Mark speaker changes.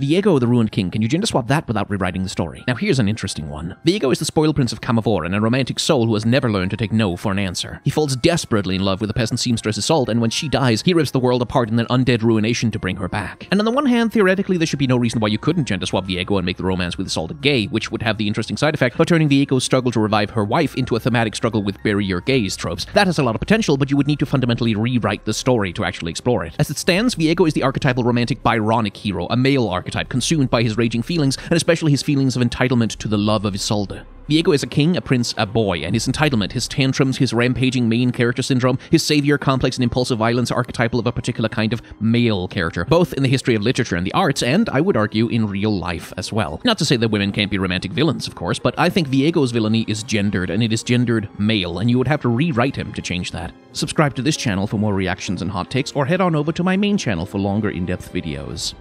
Speaker 1: Viego the Ruined King, can you gender swap that without rewriting the story? Now here's an interesting one. Viego is the spoiled prince of and a romantic soul who has never learned to take no for an answer. He falls desperately in love with a peasant seamstress Isolde, and when she dies, he rips the world apart in an undead ruination to bring her back. And on the one hand, theoretically, there should be no reason why you couldn't gender swap Viego and make the romance with Isolde gay, which would have the interesting side effect of turning Viego's struggle to revive her wife into a thematic struggle with bury your gaze tropes. That has a lot of potential, but you would need to fundamentally rewrite the story to actually explore it. As it stands, Viego is the archetypal romantic Byronic hero, a male archetype archetype, consumed by his raging feelings, and especially his feelings of entitlement to the love of Isolde. Diego is a king, a prince, a boy, and his entitlement, his tantrums, his rampaging main character syndrome, his savior complex and impulsive violence are archetypal of a particular kind of male character, both in the history of literature and the arts, and I would argue in real life as well. Not to say that women can't be romantic villains, of course, but I think Diego's villainy is gendered, and it is gendered male, and you would have to rewrite him to change that. Subscribe to this channel for more reactions and hot takes, or head on over to my main channel for longer in-depth videos.